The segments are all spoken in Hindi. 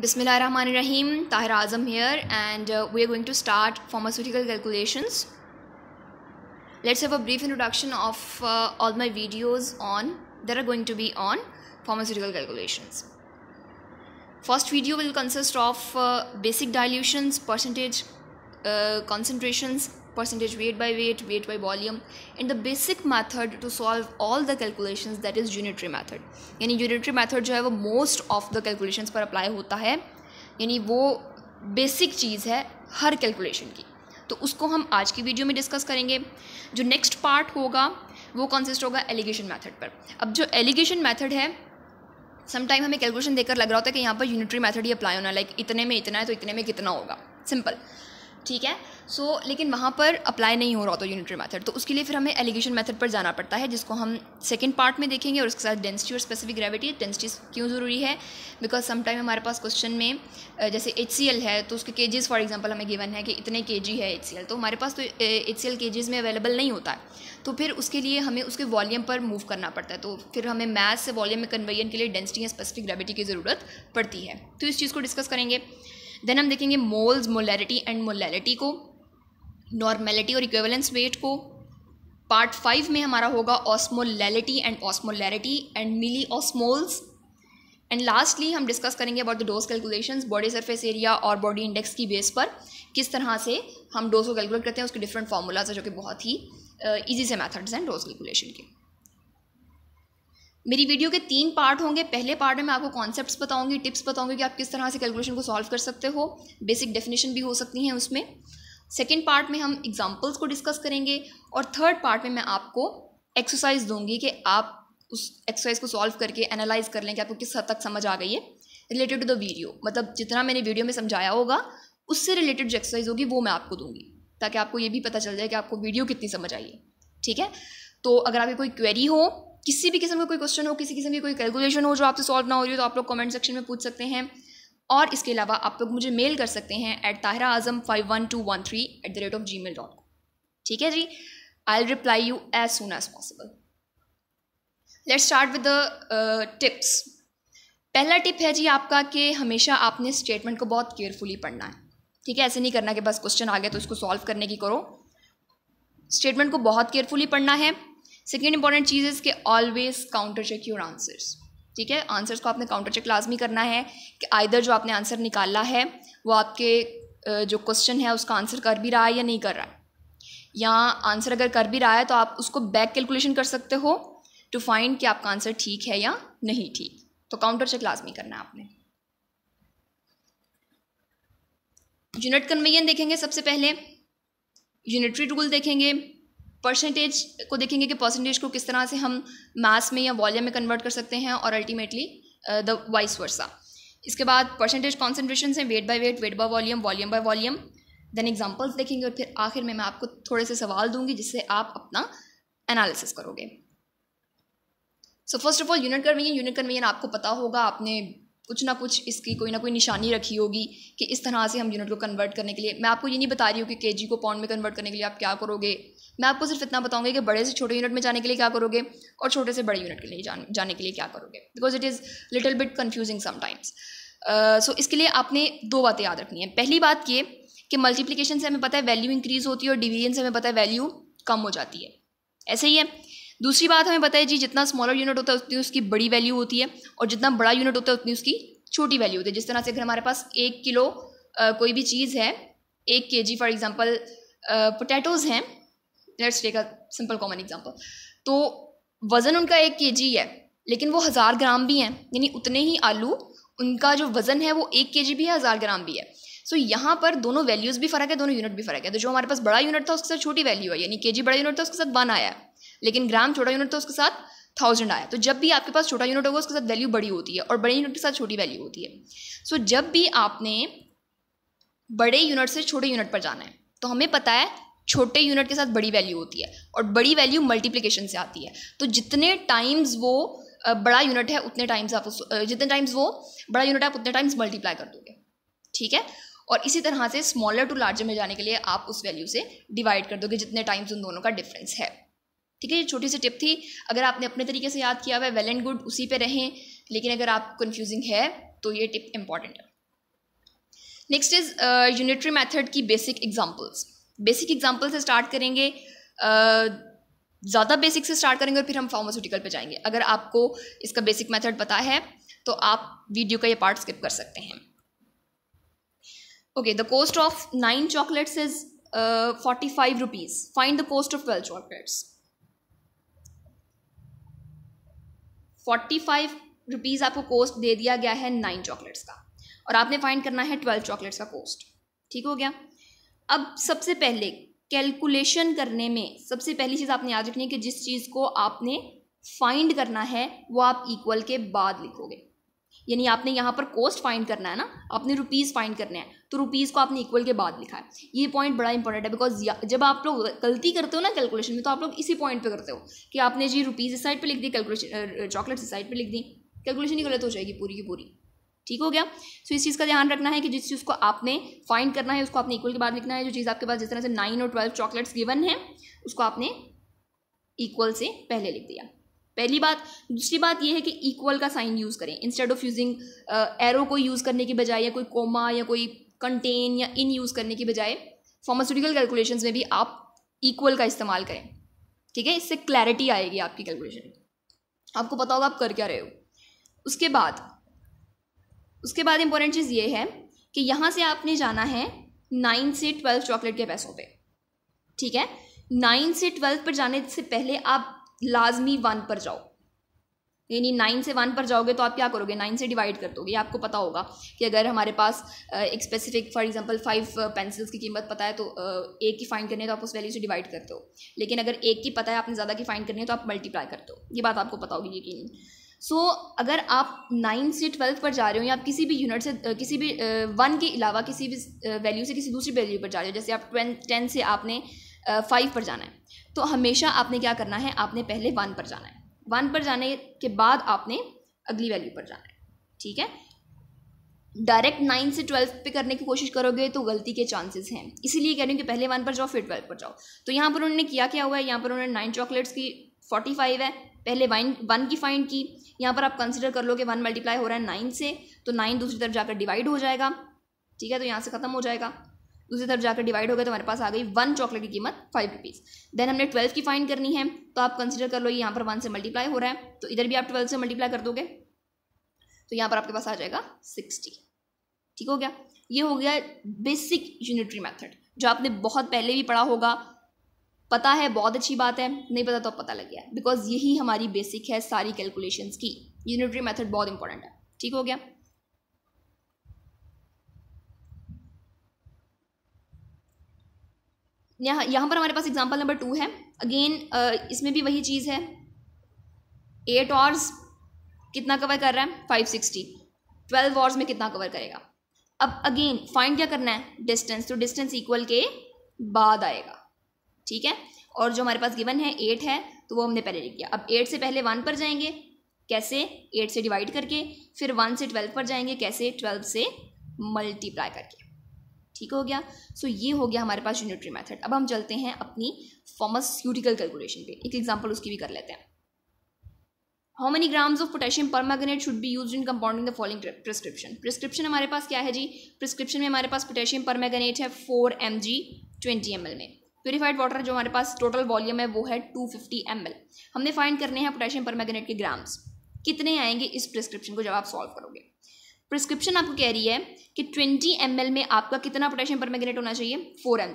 Bismillah Rahman Rahim, Tahir Azam here and uh, we are going to start pharmaceutical calculations. Let's have a brief introduction of uh, all my videos on that are going to be on pharmaceutical calculations. First video will consist of uh, basic dilutions, percentage uh, concentrations, percentage weight by weight, weight by volume and the basic method to solve all the calculations that is unitary method यानी unitary method जो है वो most of the calculations पर apply होता है यानी वो basic चीज़ है हर calculation की तो उसको हम आज की वीडियो में डिस्कस करेंगे जो नेक्स्ट पार्ट होगा वो कंसिस्ट होगा एलिगेशन मेथड पर अब जो एलिगेशन मेथड है समटाइम हमें कैलकुलेशन देकर लग रहा होता है कि यहाँ पर यूनिटरी मेथड ही अप्लाई होना लाइक like, इतने में इतना है तो इतने में कितना होगा सिंपल ठीक है सो so, लेकिन वहाँ पर अप्लाई नहीं हो रहा होता यूनिटरी मेथड तो उसके लिए फिर हमें एलिगेशन मेथड पर जाना पड़ता है जिसको हम सेकंड पार्ट में देखेंगे और उसके साथ डेंसिटी और स्पेसिफिक ग्रेविटी डेंसिटी क्यों ज़रूरी है बिकॉज समटाइम हमारे पास क्वेश्चन में जैसे एच है तो उसके के फॉर एग्जाम्पल हमें गिवन है कि इतने के है एच तो हमारे पास तो एच सी में अवेलेबल नहीं होता है तो फिर उसके लिए हमें उसके वॉल्यूम पर मूव करना पड़ता है तो फिर हमें मैथ से वॉल्यूम में कन्वर्जन के लिए डेंसिटी या स्पेसिफिक ग्रेविटी की ज़रूरत पड़ती है तो इस चीज़ को डिस्कस करेंगे देन हम देखेंगे मोल्स मोलैरिटी एंड मोलैलिटी को नॉर्मेलिटी और इक्वेलेंस वेट को पार्ट फाइव में हमारा होगा osmolality and osmolarity and milliosmoles and lastly हम डिस्कस करेंगे about the dose calculations body surface area और बॉडी इंडेक्स की बेस पर किस तरह से हम डोज को कैलकुलेट करते हैं उसके डिफरेंट फार्मूलाज है जो कि बहुत ही ईजी uh, से मैथड्स हैं डोज कैलकुलेशन के मेरी वीडियो के तीन पार्ट होंगे पहले पार्ट में मैं आपको कॉन्सेप्ट्स बताऊंगी टिप्स बताऊंगी कि आप किस तरह से कैलकुलेशन को सॉल्व कर सकते हो बेसिक डेफिनेशन भी हो सकती हैं उसमें सेकेंड पार्ट में हम एग्जाम्पल्स को डिस्कस करेंगे और थर्ड पार्ट में मैं आपको एक्सरसाइज दूंगी कि आप उस एक्सरसाइज को सॉल्व करके एनालाइज कर लें कि आपको किस हद तक समझ आ गई है रिलेटेड टू द वीडियो मतलब जितना मैंने वीडियो में समझाया होगा उससे रिलेटेड जो एक्सरसाइज होगी वो मैं आपको दूंगी ताकि आपको ये भी पता चल जाए कि आपको वीडियो कितनी समझ आई है ठीक है तो अगर आपकी कोई क्वेरी हो किसी भी किस्म का कोई क्वेश्चन हो किसी किस्म की कोई कैलकुलेशन हो जो आपसे सॉल्व ना हो रही हो तो आप लोग कमेंट सेक्शन में पूछ सकते हैं और इसके अलावा आप लोग मुझे मेल कर सकते हैं at Tahira Azam five one two one three at the rate of gmail dot com ठीक है जी I reply you as soon as possible let's start with the tips पहला टिप है जी आपका कि हमेशा आपने स्टेटमेंट को बहुत केयरफुली पढ़ना है ठीक है ऐसे नहीं करना कि बस क्वेश्चन आ गया तो उसको सॉल्व करने की करो स्टेटमेंट को बहुत केयरफुली पढ़ना है सेकेंड इंपॉर्टेंट चीज़ इज़ के always counter check your answers ठीक है आंसर्स को आपने काउंटर चेक लाजमी करना है कि आइदर जो आपने आंसर निकाला है वो आपके जो क्वेश्चन है उसका आंसर कर भी रहा है या नहीं कर रहा है या आंसर अगर कर भी रहा है तो आप उसको बैक कैलकुलेशन कर सकते हो टू फाइंड कि आपका आंसर ठीक है या नहीं ठीक तो काउंटर चेक लाजमी करना है आपने यूनिट कन्वेयन देखेंगे सबसे पहले यूनिटरी रूल देखेंगे परसेंटेज को देखेंगे कि परसेंटेज को किस तरह से हम मास में या वॉल्यूम में कन्वर्ट कर सकते हैं और अल्टीमेटली द वाइस वर्सा इसके बाद परसेंटेज कॉन्सेंट्रेशन है weight by weight weight by volume volume by volume then examples देखेंगे और फिर आखिर में मैं आपको थोड़े से सवाल दूंगी जिससे आप अपना एनालिसिस करोगे so first of all unit कन्वीनियन unit कन्वीनियन आपको पता होगा आपने कुछ ना कुछ इसकी कोई ना कोई निशानी रखी होगी कि इस तरह से हम यूनिट को कन्वर्ट करने के लिए मैं आपको ये नहीं बता रही हूँ कि के को पाउंड में कन्वर्ट करने के लिए आप क्या करोगे मैं आपको सिर्फ इतना बताऊंगी कि बड़े से छोटे यूनिट में जाने के लिए क्या करोगे और छोटे से बड़े यूनिट के लिए जाने के लिए क्या करोगे because it is little bit confusing sometimes so इसके लिए आपने दो बातें याद रखनी है पहली बात ये कि मल्टीप्लीकेशन से हमें पता है वैल्यू इंक्रीज़ होती है और डिवीजन से हमें पता है वैल्यू कम हो जाती है ऐसे ही है दूसरी बात हमें पता जी जितना स्मॉलर यूनिट होता है उतनी उसकी बड़ी वैल्यू होती है और जितना बड़ा यूनिट होता है उतनी उसकी छोटी वैल्यू होती है जिस तरह से अगर हमारे पास एक किलो आ, कोई भी चीज़ है एक k g for example potatoes हैं let's take a simple common example तो वज़न उनका एक के जी है लेकिन वो हज़ार ग्राम भी हैं यानी उतने ही आलू उनका जो वज़न है वो एक के जी भी है हज़ार ग्राम भी है सो so, यहाँ पर दोनों वैल्यूज़ भी फ़र्क है दोनों यूनिट भी फ़र्क है तो जो हमारे पास बड़ा यूनिट था उसके साथ छोटी वैल्यू है यानी के बड़ा यूनिट था उसके साथ वन आया लेकिन ग्राम छोटा यूनिट था उसके साथ थाउजेंड आया तो जब भी आपके पास छोटा यूनिट होगा उसके साथ वैल्यू बड़ी होती है और बड़े यूनिट के साथ छोटी वैल्यू होती है सो so, जब भी आपने बड़े यूनिट से छोटे यूनिट पर जाना है तो हमें पता है छोटे यूनिट के साथ बड़ी वैल्यू होती है और बड़ी वैल्यू मल्टीप्लीकेशन से आती है तो जितने टाइम्स वो बड़ा यूनिट है उतने टाइम्स आप उस जितने टाइम्स वो बड़ा यूनिट है आप उतने टाइम्स मल्टीप्लाई कर दोगे ठीक है और इसी तरह से स्मॉलर टू लार्जर में जाने के लिए आप उस वैल्यू से डिवाइड कर दोगे जितने टाइम्स उन दोनों का डिफरेंस है ठीक है ये छोटी सी टिप थी अगर आपने अपने तरीके से याद किया हुआ है वेल एंड गुड उसी पे रहें लेकिन अगर आप कन्फ्यूजिंग है तो ये टिप इंपॉर्टेंट है नेक्स्ट इज यूनिटरी मैथड की बेसिक एग्जांपल्स बेसिक एग्जांपल से स्टार्ट करेंगे uh, ज़्यादा बेसिक से स्टार्ट करेंगे और फिर हम फार्मास्यूटिकल पे जाएंगे अगर आपको इसका बेसिक मेथड पता है तो आप वीडियो का ये पार्ट स्किप कर सकते हैं the cost of nine chocolates is forty five rupees find the cost of twelve chocolates forty five rupees आपको कोस्ट दे दिया गया है नाइन चॉकलेट्स का और आपने फाइंड करना है ट्वेल्व चॉकलेट्स का कोस्ट ठीक हो गया अब सबसे पहले कैलकुलेशन करने में सबसे पहली चीज़ आपने याद रखनी है कि जिस चीज़ को आपने फाइंड करना है वो आप इक्वल के बाद लिखोगे यानी आपने यहाँ पर कोस्ट फाइंड करना है ना आपने रुपीज़ फाइंड करने हैं तो रुपीज़ को आपने इक्वल के बाद लिखा है ये पॉइंट बड़ा इंपॉर्टेंट है बिकॉज जब आप लोग गलती करते हो ना कैलकुलेशन में तो आप लोग इसी पॉइंट पर करते हो कि आपने जी रुपीज़ इस साइड पर लिख दी कैलकुलेशन चॉकलेट्स इस साइड पर लिख दी कैलकुलेशन ही गलत हो जाएगी पूरी की पूरी ठीक हो गया सो so, इस चीज़ का ध्यान रखना है कि जिस चीज़ को आपने फाइंड करना है उसको आपने इक्वल के बाद लिखना है जो चीज़ आपके पास जिस तरह से नाइन और ट्वेल्व चॉकलेट्स गिवन है उसको आपने इक्वल से पहले लिख दिया पहली बात दूसरी बात यह है कि इक्वल का साइन यूज़ करें इंस्टेड ऑफ यूजिंग एरो को यूज़ करने के बजाय या कोई कोमा या कोई कंटेन या इन यूज़ करने की बजाय फार्मास्यूटिकल कैलकुलेशन में भी आप इक्वल का इस्तेमाल करें ठीक है इससे क्लैरिटी आएगी आपकी कैलकुलेशन आपको पता होगा आप कर क्या रहे हो उसके बाद उसके बाद इंपॉर्टेंट चीज़ ये है कि यहाँ से आपने जाना है नाइन से ट्वेल्थ चॉकलेट के पैसों पे ठीक है नाइन से ट्वेल्थ पर जाने से पहले आप लाजमी वन पर जाओ यानी नाइन से वन पर जाओगे तो आप क्या करोगे नाइन से डिवाइड कर दोगे आपको पता होगा कि अगर हमारे पास एक specific for example five pencils की कीमत पता है तो एक की फाइंड करनी है तो आप उस वैल्यू से डिवाइड करते हो लेकिन अगर एक की पता है आपने ज़्यादा की फाइंड करनी है तो आप मल्टीप्लाई करते हो ये बात आपको पता होगी यकीन सो so, अगर आप नाइन से ट्वेल्थ पर जा रहे हो या आप किसी भी यूनिट से किसी भी वन के अलावा किसी भी वैल्यू से किसी दूसरी वैल्यू पर जा रहे हो जैसे आप ट्वें टेन से आपने फाइव पर जाना है तो हमेशा आपने क्या करना है आपने पहले वन पर जाना है वन पर जाने के बाद आपने अगली वैल्यू पर जाना है ठीक है डायरेक्ट नाइन से ट्वेल्थ पे करने की कोशिश करोगे तो गलती के चांसेस हैं इसीलिए कह रही हूँ कि पहले वन पर जाओ फिर ट्वेल्थ पर जाओ तो यहाँ पर उन्होंने किया क्या हुआ है यहाँ पर उन्होंने नाइन चॉकलेट्स की फोर्टी फाइव है पहले वाइन वन की फाइंड की यहाँ पर आप कंसिडर कर लो कि वन मल्टीप्लाई हो रहा है नाइन से तो नाइन दूसरी तरफ जाकर डिवाइड हो जाएगा ठीक है तो यहाँ से ख़त्म हो जाएगा दूसरी तरफ जाकर डिवाइड हो गया तो हमारे पास आ गई वन चॉकलेट की कीमत फाइव रुपीज़ देन हमने ट्वेल्व की फाइंड करनी है तो आप कंसिडर कर लो यहाँ पर वन से मल्टीप्लाई हो रहा है तो इधर भी आप ट्वेल्व से मल्टीप्लाई कर दोगे तो यहाँ पर आपके पास आ जाएगा सिक्सटी ठीक हो गया ये हो गया बेसिक यूनिटरी मैथड जो आपने बहुत पहले भी पढ़ा होगा पता है बहुत अच्छी बात है नहीं पता तो पता लग गया बिकॉज यही हमारी बेसिक है सारी कैलकुलेशंस की यूनिटरी मेथड बहुत इंपॉर्टेंट है ठीक हो गया यहाँ यहाँ पर हमारे पास एग्जाम्पल नंबर टू है अगेन इसमें भी वही चीज़ है एट आवर्स कितना कवर कर रहा है फाइव सिक्सटी ट्वेल्व आवर्स में कितना कवर करेगा अब अगेन फाइंड क्या करना है डिस्टेंस तो डिस्टेंस इक्वल के बाद आएगा ठीक है और जो हमारे पास गिवन है एट है तो वो हमने पहले लिख दिया अब एट से पहले वन पर जाएंगे कैसे एट से डिवाइड करके फिर वन से ट्वेल्व पर जाएंगे कैसे ट्वेल्व से मल्टीप्लाई करके ठीक हो गया सो so, ये हो गया हमारे पास यूनिटरी मेथड अब हम चलते हैं अपनी फॉर्मास्यूटिकल कैलकुलेशन पे एक एग्जांपल उसकी भी कर लेते हैं how many grams of potassium permanganate should be use in compounding the following prescription prescription हमारे पास क्या है जी प्रिस्क्रिप्शन में हमारे पास पोटेशियम पर मैगनेट है four M G twenty M L में प्योरीफाइड वाटर जो हमारे पास टोटल वॉल्यूम है वो है टू फिफ्टी एम एल हमने फाइंड करने हैं पोटेशियम मैगनेट के ग्राम्स कितने आएंगे इस प्रिस्क्रिप्शन को जब आप सॉल्व करोगे प्रिस्क्रिप्शन आपको कह रही है कि 20 एम में आपका कितना पोटेशियम पर होना चाहिए 4 एम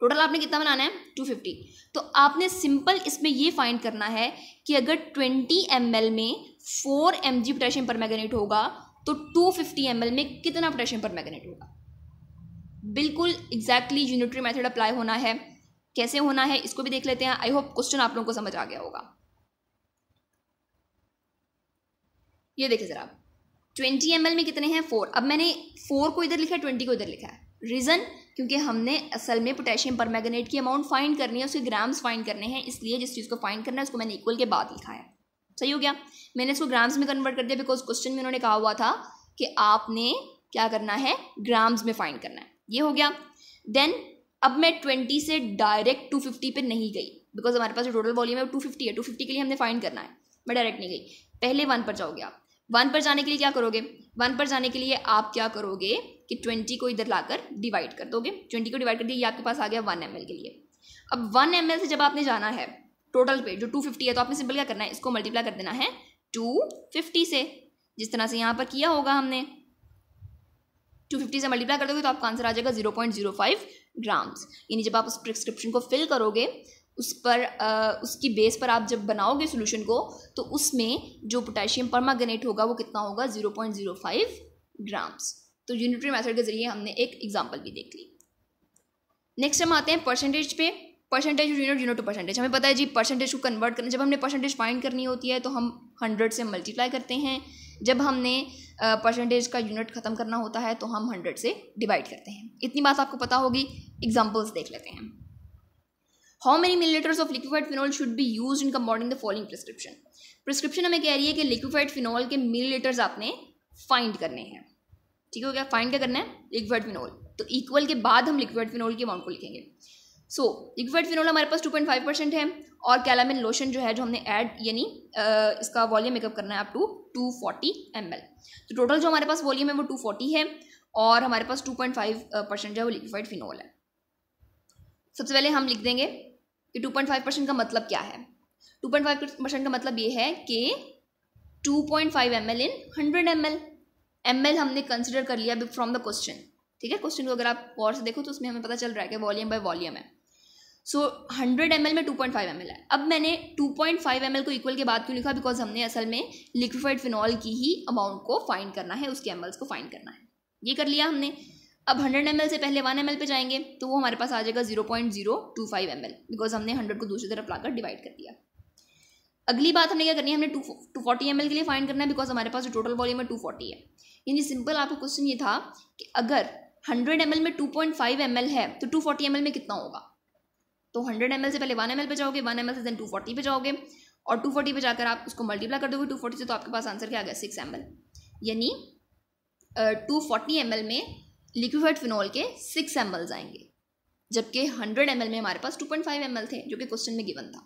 टोटल आपने कितना बनाना है 250 तो आपने सिंपल इसमें ये फाइंड करना है कि अगर 20 एम में 4 एम पोटेशियम पर होगा तो 250 एम में कितना पोटेशियम पर होगा बिल्कुल एग्जैक्टली यूनिटरी मैथड अप्लाई होना है कैसे होना है इसको भी देख लेते हैं आई होप क्वेश्चन आप लोगों को समझ आ गया होगा ये देखिए ज़रा ट्वेंटी एम में कितने हैं फोर अब मैंने फोर को इधर लिखा है ट्वेंटी को इधर लिखा है रीज़न क्योंकि हमने असल में पोटेशियम मैगनेट की अमाउंट फाइंड करनी है उसके ग्राम्स फाइंड करने हैं इसलिए जिस चीज़ को फाइंड करना है उसको मैंने इक्वल के बाद लिखा है सही हो गया मैंने इसको ग्राम्स में कन्वर्ट कर दिया बिकॉज क्वेश्चन में उन्होंने कहा हुआ था कि आपने क्या करना है ग्राम्स में फाइंड करना है ये हो गया देन अब मैं ट्वेंटी से डायरेक्ट टू फिफ्टी पर नहीं गई बिकॉज हमारे पास जो टोटल वॉल्यूम है वो टू फिफ्टी है टू फिफ्टी के लिए हमने फाइंड करना है मैं डायरेक्ट नहीं गई पहले वन पर जाओगे आप वन पर जाने के लिए क्या करोगे वन पर जाने के लिए आप क्या करोगे कि ट्वेंटी को इधर लाकर डिवाइड कर दोगे ट्वेंटी को डिवाइड कर दिए आपके पास आ गया वन एम के लिए अब वन एम से जब आपने जाना है टोटल पे जो टू फिफ्टी है तो आपने सिंपल क्या करना है इसको मल्टीप्लाई कर देना है टू फिफ्टी से जिस तरह से यहाँ पर किया होगा हमने टू फिफ्टी से मल्टीप्लाई कर दोगे तो आपका आंसर आ जाएगा zero point zero five grams यानी जब आप उस प्रिस्क्रिप्शन को फिल करोगे उस पर आ, उसकी बेस पर आप जब बनाओगे सोल्यूशन को तो उसमें जो पोटेशियम परमागनेट होगा वो कितना होगा zero point zero five grams तो यूनिटरी मेथड के ज़रिए हमने एक एग्जाम्पल भी देख ली नेक्स्ट हम आते हैं परसेंटेज पे percentage unit unit to percentage हमें पता है जी परसेंटेज को कन्वर्ट करना जब हमने परसेंटेज फाइंड करनी होती है तो हम हंड्रेड से मल्टीप्लाई करते हैं जब हमने परसेंटेज का यूनिट ख़त्म करना होता है तो हम हंड्रेड से डिवाइड करते हैं इतनी बात आपको पता होगी एग्जाम्पल्स देख लेते हैं how many millilitres of liquefied phenol should be use in compounding the following prescription prescription हमें कह रही है कि लिक्विफाइड फिनॉल के मिलीलीटर्स आपने फाइंड करने हैं ठीक हो गया फाइंड क्या करना है लिक्विफाइड फिनॉल तो इक्वल के बाद हम लिक्विफाइड फिनॉल की अमाउंट को लिखेंगे सो लिक्विफाइड फिनॉल हमारे पास 2.5 परसेंट है और कैलामिन लोशन जो है जो हमने ऐड यानी इसका वॉल्यूम मेकअप करना है अप टू 240 फोर्टी तो टोटल जो हमारे पास वॉल्यूम है वो 240 है और हमारे पास 2.5 परसेंट जो है वो लिक्विफाइड फिनॉल है सबसे पहले हम लिख देंगे कि 2.5 परसेंट का मतलब क्या है 2.5 परसेंट का मतलब ये है कि 2.5 पॉइंट इन 100 एम एल हमने कंसिडर कर लिया फ्रॉम द क्वेश्चन ठीक है क्वेश्चन को अगर आप गौर से देखो तो उसमें हमें पता चल रहा है कि वॉल्यूम बाय वॉल्यूम है सो हंड्रेड एम में टू पॉइंट फाइव एम है अब मैंने टू पॉइंट फाइव एम को इक्वल के बाद क्यों लिखा बिकॉज हमने असल में लिक्विफाइड फिनॉल की ही अमाउंट को फाइंड करना है उसके एम को फाइंड करना है ये कर लिया हमने अब 100 एम से पहले 1 एम पे जाएंगे तो वो हमारे पास आ जाएगा 0.025 ml बिकॉज हमने 100 को दूसरी तरफ लाकर डिवाइड कर दिया अगली बात हमने क्या करनी है हमने टू टू फोर्टी एम के लिए फाइंड करना है बिकॉज हमारे पास जो टोटल वॉल्यूम है टू फोर्टी है यानी सिंपल आपका क्वेश्चन ये था कि अगर हंड्रेड एम में टू पॉइंट फाइव एम है तो टू फोर्टी एम में कितना होगा तो हंड्रेड एम से पहले वन एम पे जाओगे वन एम से देन टू फोर्टी पे जाओगे और टू फोर्टी पे जाकर आप उसको मल्टीप्लाई कर दोगे टू फोर्टी से तो आपके पास आंसर क्या आ गया सिक्स एम यानी टू फोर्टी एम में लिक्विफाइड फिनॉल के सिक्स एम आएंगे जबकि हंड्रेड एम में हमारे पास टू पॉइंट फाइव एम थे जो कि क्वेश्चन में गिवन था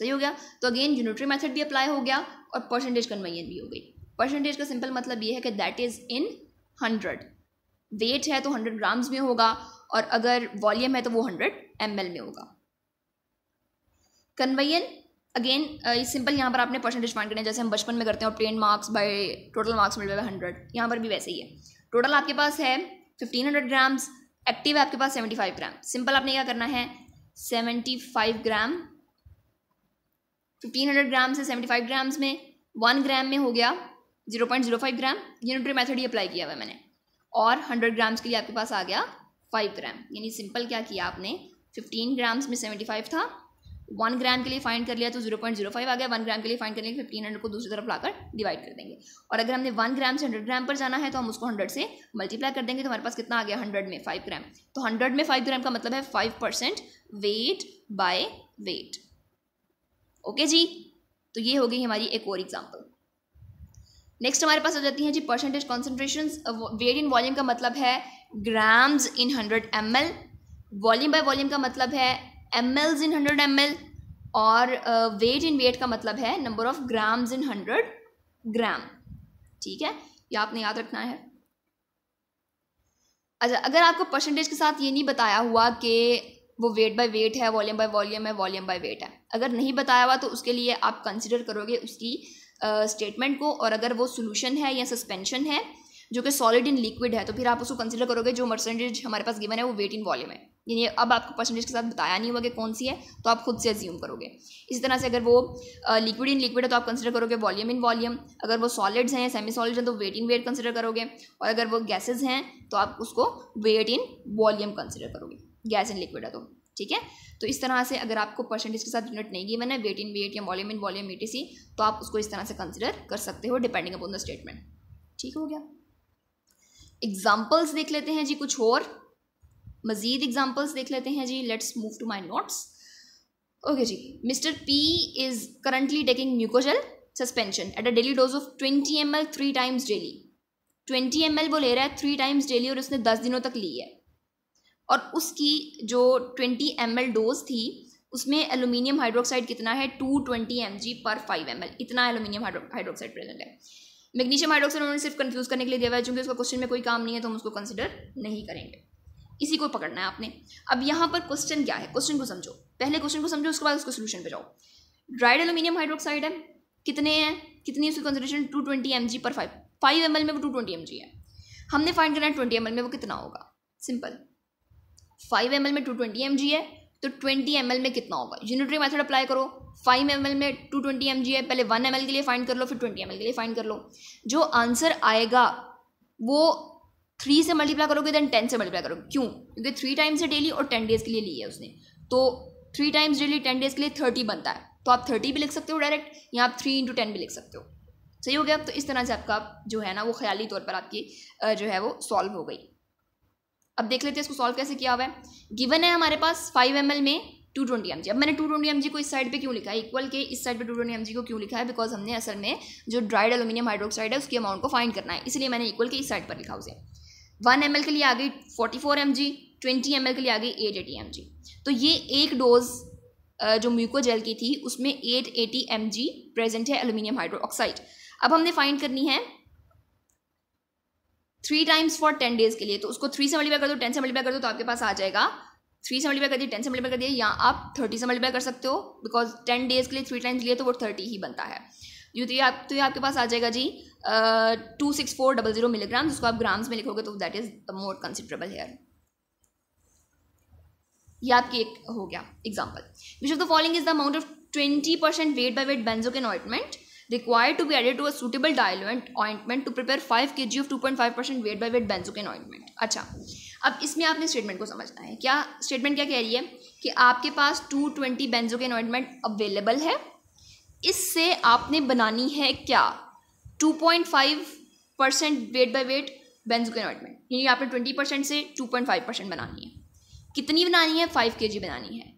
सही हो गया तो अगेन यूनिटरी मेथड भी अप्लाई हो गया और परसेंटेज कन्वेनियन भी हो गई परसेंटेज का सिंपल मतलब ये है कि that is in hundred weight है तो हंड्रेड ग्राम्स में होगा और अगर वॉल्यूम है तो वो हंड्रेड एम में होगा कन्वेयन अगेन सिंपल यहाँ पर आपने परसेंटेज फाइंड है जैसे हम बचपन में करते हैं और plain marks by total marks मिल बाय हंड्रेड यहाँ पर भी वैसे ही है टोटल आपके पास है फिफ्टीन हंड्रेड ग्राम्स एक्टिव है आपके पास सेवेंटी फाइव ग्राम सिंपल आपने क्या करना है seventy five gram fifteen hundred gram से सेवेंटी फाइव ग्राम्स में वन ग्राम में हो गया zero point zero five gram unitary method ही अप्लाई किया हुआ है मैंने और हंड्रेड ग्राम्स के लिए आपके पास आ गया फाइव ग्राम यानी सिंपल क्या किया आपने फिफ्टीन ग्राम्स में सेवेंटी फाइव था वन ग्राम के लिए फाइंड कर लिया तो जीरो पॉइंट जीरो फाइव आ गया वन ग्राम के लिए फाइंड कर के फिफ्टीन हंड्रेड को दूसरी तरफ लाकर डिवाइड कर देंगे और अगर हमने वन ग्राम से हंड्रेड ग्राम पर जाना है तो हम उसको हंड्रेड से मल्टीप्लाई कर देंगे तो हमारे पास कितना आ गया हंड्रेड में फाइव ग्राम तो हंड्रेड में फाइव ग्राम का मतलब है five percent weight by weight okay जी तो ये हो गई हमारी एक और एग्जाम्पल नेक्स्ट हमारे पास आ जाती है जी percentage concentration weight in volume का मतलब है grams in hundred M L volume by volume का मतलब है M Ls in hundred M L और वेट इन वेट का मतलब है number of grams in hundred gram ठीक है ये आपने याद रखना है अच्छा अगर आपको परसेंटेज के साथ ये नहीं बताया हुआ कि वो वेट बाय वेट है वॉल्यूम बाय वॉल्यूम है वॉल्यूम बाय वेट है अगर नहीं बताया हुआ तो उसके लिए आप कंसिडर करोगे उसकी स्टेटमेंट uh, को और अगर वो सोल्यूशन है या सस्पेंशन है जो कि सॉलिड इन लिक्विड है तो फिर आप उसको कंसिडर करोगे जो परसेंटेज हमारे पास गिवन है वो वेट इन वॉल्यूम है यानी अब आपको परसेंटेज के साथ बताया नहीं हुआ कि कौन सी है तो आप खुद से अज्यूम करोगे इसी तरह से अगर वो लिक्विड इन लिक्विड है तो आप कंसिडर करोगे वॉल्यूम इन वॉल्यूम अगर वो सॉलिड्स हैं सेमी सॉलिड हैं तो वेट इन वेट कंसिडर करोगे और अगर वो गैसेज हैं तो आप उसको वेट इन वॉल्यूम कंसिडर करोगे गैस इन लिक्विड है तो ठीक है तो इस तरह से अगर आपको परसेंटेज के साथ यूनिट नहीं गिवन है वेट इन वेट या वॉल्यूम इन वॉल्यूम सी तो आप उसको इस तरह से कंसिडर कर सकते हो डिपेंडिंग अपॉन द स्टेटमेंट ठीक हो गया एग्जाम्पल्स देख लेते हैं जी कुछ और मज़ीद एग्ज़ाम्पल्स देख लेते हैं जी let's move to my notes okay जी mister P is currently taking mucosal suspension at a daily dose of twenty M L three times daily twenty M L वो ले रहा है थ्री टाइम्स डेली और उसने दस दिनों तक ली है और उसकी जो ट्वेंटी एम एल डोज थी उसमें एलुमिनियम हाइड्रोक्साइड कितना है to twenty M G per five M L इतना एलुमिनियम हाइड्रोक्साइड प्रेजेंट है मैग्नीशियम हाइड्रोक्साइड उन्होंने सिर्फ कंफ्यूज करने के लिए दिया हुआ है चूँकि उसका क्वेश्चन में कोई काम नहीं है तो हम उसको कंसिडर नहीं करेंगे इसी को पकड़ना है आपने अब यहाँ पर क्वेश्चन क्या है क्वेश्चन को समझो पहले क्वेश्चन को समझो उसके बाद उसको सोल्यूशन पे जाओ ड्राइड एलुमिनियम हाइड्रोक्साइड है कितने हैं कितनी उसकी concentration two twenty M G per five five M में वो टू ट्वेंटी एम जी है हमने फाइंड करना है ट्वेंटी एम में वो कितना होगा सिंपल फाइव एम में टू ट्वेंटी एम जी है तो ट्वेंटी एम में कितना होगा यूनिटरी मैथड अप्लाई करो फाइव एम में टू ट्वेंटी एम जी है पहले वन एम के लिए फाइंड कर लो फिर ट्वेंटी एम के लिए फाइंड कर लो जो आंसर आएगा वो थ्री से मल्टीप्लाई करोगे देन टेन से मल्टीप्लाई करोगे क्यों क्योंकि थ्री टाइम्स है डेली और टेन डेज के लिए ली है उसने तो three times daily ten days के लिए थर्टी बनता है तो आप थर्टी भी लिख सकते हो डायरेक्ट या आप थ्री इंटू टेन भी लिख सकते हो सही हो गया तो इस तरह से आपका जो है ना वो ख्याली तौर पर आपकी जो है वो सॉल्व हो गई अब देख लेते हैं इसको सॉल्व कैसे किया हुआ है गिवन है हमारे पास फाइव एम में टू ट्वेंटी एम जी अब मैंने टू ट्वेंटी एम जी को इस साइड पे क्यों लिखा है इक्वल के इस साइड पे टू ट्वेंटी एम जी को क्यों लिखा है बिकॉज हमने असल में जो ड्राइड एल्यूमिनियम हाइड्रोक्साइड है उसकी अमाउंट को फाइंड करना है इसलिए मैंने इक्वल के इस साइड पर लिखा उसे वन एम के लिए आ गई forty four M G twenty M के लिए आ गई एट एटी एम जी तो ये एक डोज जो म्यूको जेल की थी उसमें eight eighty M G present है एल्यूमिनियम हाइड्रोक्साइड अब हमने फाइंड करनी है three times for ten days के लिए तो उसको थ्री से मल्टीपाई कर दो टेन से मल्टीपाई कर दो तो आपके पास आ जाएगा थ्री से मल्टीपाई कर दिए टेन से मल्टीपाई कर दिए या आप थर्टी से मल्टीपाई कर सकते हो बिकॉज टेन डेज के लिए थ्री टाइम्स लिए तो वो थर्टी ही बनता है जो तो ये आप तो ये आपके पास आ जाएगा जी two six four double zero milligram जिसको आप ग्राम्स में लिखोगे तो that is the more considerable here ये आपकी एक हो गया example which of the following is the amount of twenty percent weight by weight added ointment a suitable be ointment to prepare five K G of two point five percent weight by weight benzocaine ointment अच्छा अब इसमें आपने स्टेटमेंट को समझना है क्या स्टेटमेंट क्या कह रही है कि आपके पास two twenty benzocaine ointment available है इससे आपने बनानी है क्या 2.5 परसेंट वेट बाई वेट बेंजोकेनोइड में यानी आपने 20 परसेंट से 2.5 परसेंट बनानी है कितनी बनानी है 5 के बनानी है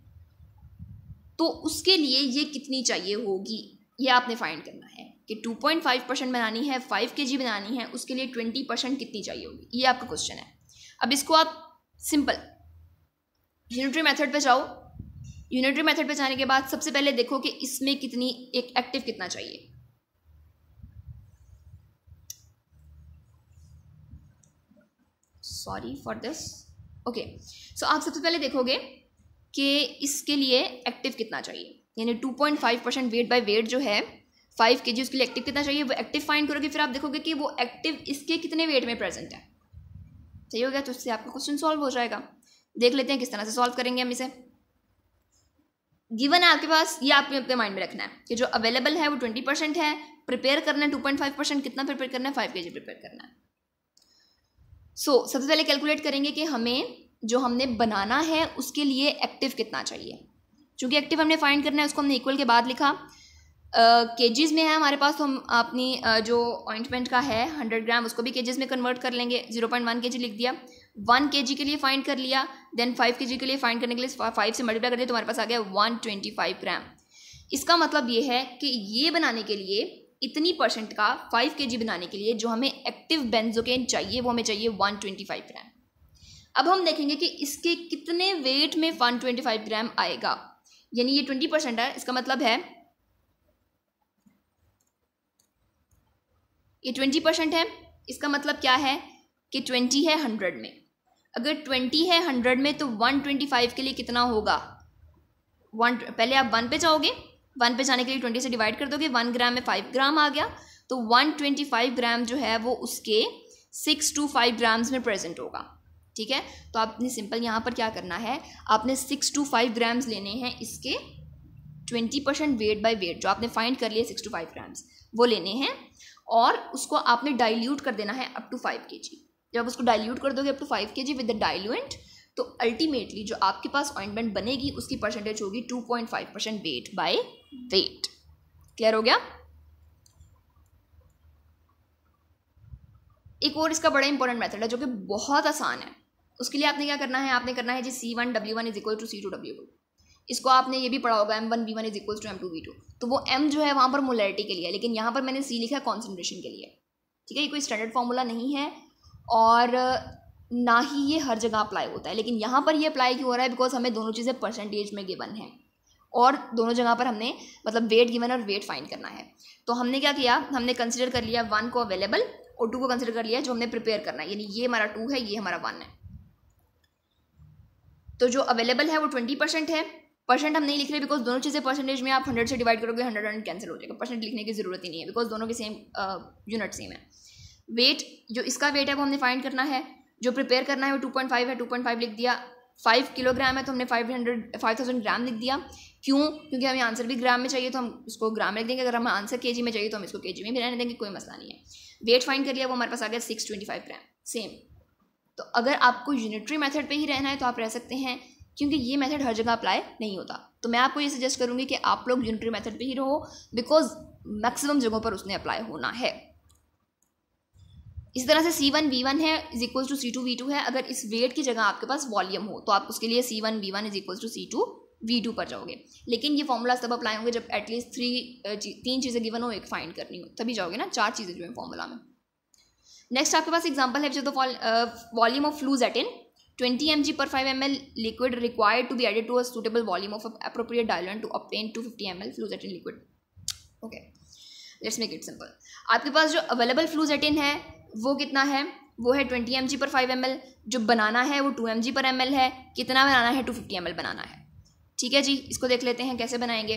तो उसके लिए ये कितनी चाहिए होगी ये आपने फाइंड करना है कि 2.5 परसेंट बनानी है 5 के बनानी है उसके लिए 20 परसेंट कितनी चाहिए होगी ये आपका क्वेश्चन है अब इसको आप सिंपल यूनिटरी मेथड पे जाओ यूनिटरी मेथड पे जाने के बाद सबसे पहले देखो कि इसमें कितनी एक एक्टिव कितना चाहिए sorry for this okay so आप सबसे पहले देखोगे कि इसके लिए एक्टिव कितना चाहिए यानी two point five percent weight by weight जो है फाइव के जी उसके लिए एक्टिव कितना चाहिए वो एक्टिव फाइंड करोगे फिर आप देखोगे कि वो एक्टिव इसके कितने वेट में प्रेजेंट है सही हो गया तो उससे आपका क्वेश्चन सॉल्व हो जाएगा देख लेते हैं किस तरह से सॉल्व करेंगे हम इसे गिवन है आपके पास ये आपको अपने माइंड में रखना है कि जो अवेलेबल है वो ट्वेंटी परसेंट है प्रिपेयर करना है टू पॉइंट फाइव परसेंट कितना प्रिपेयर करना है फाइव के जी प्रिपेयर करना है सो so, सबसे पहले कैलकुलेट करेंगे कि हमें जो हमने बनाना है उसके लिए एक्टिव कितना चाहिए चूँकि एक्टिव हमने फाइंड करना है उसको हमने इक्वल के बाद लिखा के uh, में है हमारे पास तो हम अपनी uh, जो ऑइंटमेंट का है हंड्रेड ग्राम उसको भी केजीज में कन्वर्ट कर लेंगे जीरो पॉइंट वन के जी लिख दिया वन के जी के लिए फाइंड कर लिया देन फाइव के जी के लिए फाइंड करने के लिए फाइव से मल्टीप्लाई कर दिया तुम्हारे पास आ गया वन ट्वेंटी फाइव ग्राम इसका मतलब ये है कि ये बनाने के लिए इतनी परसेंट का फाइव के जी बनाने के लिए जो हमें एक्टिव बेंजोकेन चाहिए वो हमें चाहिए वन ट्वेंटी फाइव ग्राम अब हम देखेंगे कि इसके कितने वेट में वन ट्वेंटी फाइव ग्राम आएगा यानी ये ट्वेंटी परसेंट है इसका मतलब है ये ट्वेंटी परसेंट है इसका मतलब क्या है कि ट्वेंटी है हंड्रेड में अगर ट्वेंटी है हंड्रेड में तो वन ट्वेंटी फाइव के लिए कितना होगा वन पहले आप वन पे जाओगे वन पे जाने के लिए ट्वेंटी से डिवाइड कर दोगे वन ग्राम में फाइव ग्राम आ गया तो वन ट्वेंटी फाइव ग्राम जो है वो उसके सिक्स टू फाइव ग्राम्स में प्रेजेंट होगा ठीक है तो आपने सिंपल यहाँ पर क्या करना है आपने सिक्स टू फाइव ग्राम्स लेने हैं इसके twenty percent weight by weight जो आपने फाइंड कर लिए सिक्स टू फाइव ग्राम्स वो लेने हैं और उसको आपने डाइल्यूट कर देना है अप टू फाइव के जी जब उसको डाइल्यूट कर दोगे up to five K G with the diluent तो अल्टीमेटली जो आपके पास ऑइंटमेंट बनेगी उसकी परसेंटेज होगी two point five percent weight by weight clear हो गया एक और इसका बड़ा इंपॉर्टेंट मेथड है जो कि बहुत आसान है उसके लिए आपने क्या करना है आपने करना है जी C one W one is equal to C two W two इसको आपने ये भी पढ़ा होगा M one B one is equal to M two B two तो वो एम जो है वहाँ पर मोलैरिटी के लिए लेकिन यहाँ पर मैंने सी लिखा है कॉन्सेंट्रेशन के लिए ठीक है ये कोई स्टैंडर्ड फॉर्मूला नहीं है और ना ही ये हर जगह अप्लाई होता है लेकिन यहाँ पर ये अप्लाई क्यों हो रहा है बिकॉज हमें दोनों चीज़ें परसेंटेज में गिवन है और दोनों जगह पर हमने मतलब वेट गिवन और वेट फाइंड करना है तो हमने क्या किया हमने कंसिडर कर लिया वन को अवेलेबल और टू को कंसिडर कर लिया जो हमने प्रिपेयर करना है यानी ये हमारा टू है ये हमारा वन है तो जो अवेलेबल है वो ट्वेंटी परसेंट है परसेंट हम नहीं लिख रहे बिकॉज दोनों चीज़ें परसेंटेज में आप हंड्रेड से डिवाइड करोगे हंड्रेड हंड्रेड कैंसिल हो जाएगा परसेंट लिखने की जरूरत ही नहीं है बिकॉज दोनों के सेम यूनिट सेम है वेट जो इसका वेट है वो हमने फाइंड करना है जो प्रिपेयर करना है वो टू पॉइंट फाइव है टू पॉइंट फाइव लिख दिया फाइव किलोग्राम है तो हमने five hundred five thousand gram लिख दिया क्यों क्योंकि हमें आंसर भी ग्राम में चाहिए तो हम उसको ग्राम में लिख देंगे अगर हमें आंसर के में चाहिए तो हम इसको के में भी रहने देंगे कोई मसला नहीं है वेट फाइंड कर लिया वो हमारे पास आ गया six twenty five gram same तो अगर आपको यूनिटरी मैथड पर ही रहना है तो आप रह सकते हैं क्योंकि ये मेथड हर जगह अप्लाई नहीं होता तो मैं आपको ये सजेस्ट करूँगी कि आप लोग यूनिटरी मैथड पर ही रहो बिकॉज मैक्सिमम जगहों पर उसने अप्लाई होना है इसी तरह से सी वन वी वन है is equals to C two V two है अगर इस वेट की जगह आपके पास वॉल्यूम हो तो आप उसके लिए C one V one is equal to C two V two पर जाओगे लेकिन ये फॉर्मूलाज तब अप्लाई होंगे जब एटलीस्ट थ्री तीन चीज़ें गिवन हो एक फाइंड करनी हो तभी जाओगे ना चार चीज़ें जो है फॉर्मूला में नेक्स्ट आपके पास एग्जाम्पल है जो the volume of fluoxetine twenty M G per five M L liquid required to be added to a suitable volume of appropriate diluent to obtain two fifty M L fluoxetine liquid okay let's make it simple आपके पास जो अवेलेबल इन है वो कितना है वो है twenty M per five M जो बनाना है वो टू एम पर एम है कितना बनाना है टू फिफ्टी एम बनाना है ठीक है जी इसको देख लेते हैं कैसे बनाएंगे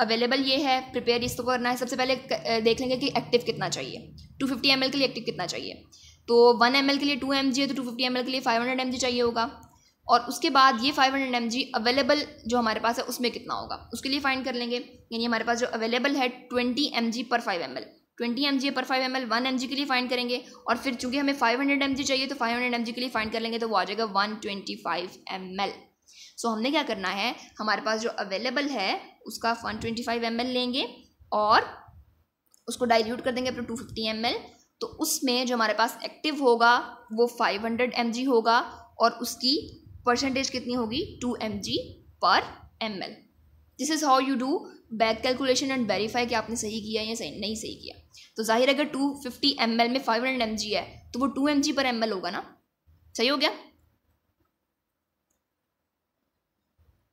अवेलेबल ये है प्रिपेयर इसको करना है सबसे पहले देख लेंगे कि एक्टिव कितना चाहिए टू फिफ्टी एम के लिए एक्टिव कितना चाहिए तो वन एम के लिए टू एम है तो टू फिफ्टी एम के लिए फाइव हंड्रेड एम चाहिए होगा और उसके बाद ये five hundred M G available जो हमारे पास है उसमें कितना होगा उसके लिए फाइंड कर लेंगे यानी हमारे पास जो अवेलेबल है twenty M G per five M L twenty M G per five M L one M G के लिए फाइंड करेंगे और फिर चूंकि हमें फाइव हंड्रेड एम जी चाहिए तो फाइव हंड्रेड एम जी के लिए फाइंड कर लेंगे तो वो आ जाएगा one twenty five M L so हमने क्या करना है हमारे पास जो अवेलेबल है उसका one twenty five M L लेंगे और उसको डाइल्यूट कर देंगे अपने टू फिफ्टी एम एल तो उसमें जो हमारे पास एक्टिव होगा वो फाइव हंड्रेड एम जी होगा और उसकी परसेंटेज कितनी होगी to M G per M L this is how you do back calculation and verify कि आपने सही किया या सही नहीं सही किया तो जाहिर अगर टू फिफ्टी एम एल में फाइव हंड्रेड एम जी है तो वो to M G per M L होगा ना सही हो गया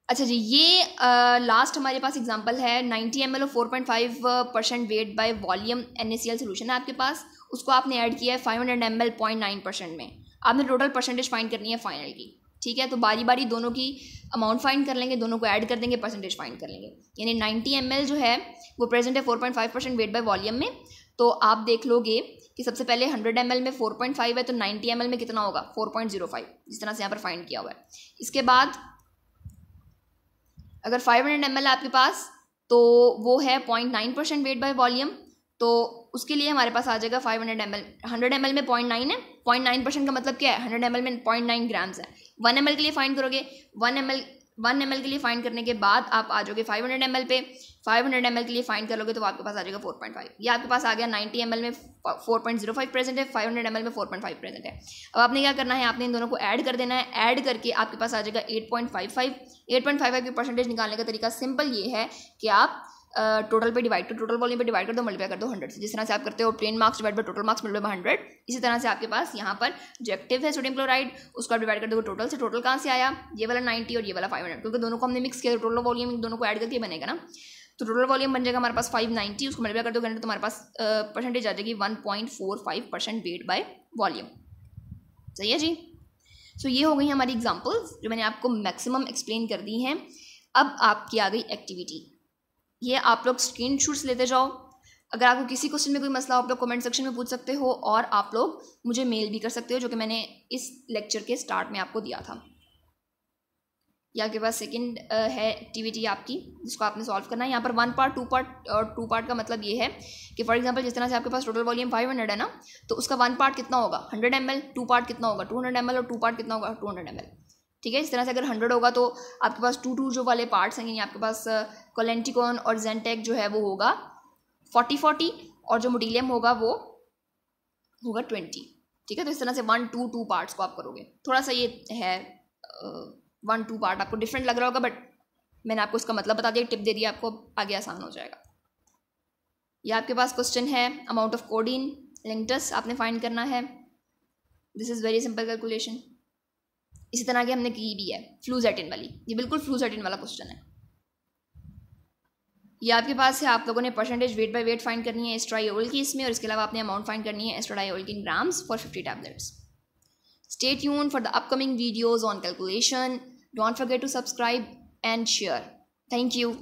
अच्छा जी ये आ, लास्ट हमारे पास एग्जांपल है 90 एम एल और four point five percent weight by volume N A C L solution है आपके पास उसको आपने ऐड किया है five hundred M L point nine percent में आपने टोटल परसेंटेज फाइंड करनी है फाइनल की ठीक है तो बारी बारी दोनों की अमाउंट फाइंड कर लेंगे दोनों को ऐड कर देंगे परसेंटेज फाइंड कर लेंगे यानी नाइन्टी एम जो है वो प्रेजेंट है four point five percent weight by volume में तो आप देख लोगे कि सबसे पहले 100 ml में 4.5 है तो 90 ml में कितना होगा 4.05 जिस तरह से यहाँ पर फाइंड किया हुआ है इसके बाद अगर 500 ml आपके पास तो वो है 0.9 परसेंट वेट बाय वॉल्यूम तो उसके लिए हमारे पास आ जाएगा 500 ml 100 ml में 0.9 है 0.9 परसेंट का मतलब क्या है 100 ml में 0.9 ग्राम्स है वन एम के लिए फाइंड करोगे वन एम वन एम के लिए फाइंड करने के बाद आप आ जाओगे फाइव हंड्रेड एम पे फाइव हंड्रेड एम के लिए फाइंड कर लोगे तो आपके पास आ जाएगा फोर पॉइंट फाइव ये आपके पास आ गया नाइन्टी एम में four point zero five present है फाइव हंड्रेड एम में फोर पॉइंट फाइव प्रेजेंट है अब आपने क्या करना है आपने इन दोनों को ऐड कर देना है ऐड करके आपके पास आ जाएगा eight point five five eight point five five की परसेंटेज निकालने का तरीका सिंपल ये है कि आप टोटल पे डिवाइड कर टोटल वॉल्यूम पे डिवाइड कर दो मल्टीप्लाई कर दो हंड्रेड से जिस तरह से आप करते हो plain marks divide by total marks multiply hundred इसी तरह से आपके पास यहाँ पर जो एक्टिव है सोडियम क्लोराइड उसको आप डिवाइड कर दो टोटल से टोटल कहाँ से आया ये वाला नाइन्टी और ये वाला फाइव हंड्रेड क्योंकि दोनों को हमने मिक्स किया टोटल तो वॉल्यूम दोनों को एड करके बनेगा ना तो टोटल वॉल्यूम बन जाएगा हमारे पास फाइव नाइन्टी उसको मल्टीप्लाई कर दो हंड्रेड तो हमारे पास परसेंटेज आ जाएगी one point four five percent weight by volume सही है जी सो so, ये हो गई हमारी एग्जाम्पल्स जो मैंने आपको मैक्सिमम एक्सप्लेन कर दी हैं अब आपकी आ गई एक्टिविटी ये आप लोग स्क्रीन शूट्स लेते जाओ अगर आपको किसी क्वेश्चन में कोई मसला आप लोग कमेंट सेक्शन में पूछ सकते हो और आप लोग मुझे मेल भी कर सकते हो जो कि मैंने इस लेक्चर के स्टार्ट में आपको दिया था या के पास सेकंड है एक्टिविटी आपकी जिसको आपने सॉल्व करना है यहाँ पर वन पार्ट टू पार्ट और टू पार्ट का मतलब ये है कि फॉर एग्जांपल जिस तरह से आपके पास टोटल वॉल्यूम फाइव हंड्रेड है ना तो उसका वन पार्ट कितना होगा हंड्रेड एम टू पार्ट कितना होगा टू हंड्रेड और टू पार्ट कितना होगा टू हंड्रेड ठीक है इस तरह से अगर हंड्रेड होगा तो आपके पास टू टू जो वाले पार्ट्स हैं यानी आपके पास कोलेंटिकॉन uh, और जेंटेक जो है वो होगा फोर्टी फोर्टी और जो मोटिलियम होगा वो होगा ट्वेंटी ठीक है तो इस तरह से वन टू टू पार्ट्स को आप करोगे थोड़ा सा ये है वन टू पार्ट आपको डिफरेंट लग रहा होगा बट मैंने आपको इसका मतलब बता दिया टिप दे दिया आपको आगे आसान हो जाएगा या आपके पास क्वेश्चन है अमाउंट ऑफ कोडिन लिंक्टस आपने फाइंड करना है this is very simple calculation इसी तरह की हमने की भी है फ्लूजेटिन वाली ये बिल्कुल फ्लूजेटिन वाला क्वेश्चन है ये आपके पास है आप लोगों ने percentage weight by weight find करनी है एस्ट्राइल की इसमें और इसके अलावा आपने अमाउंट फाइंड करनी है एस्ट्राइल की grams for fifty tablets stay tune for the upcoming videos on calculation don't forget to subscribe and share thank you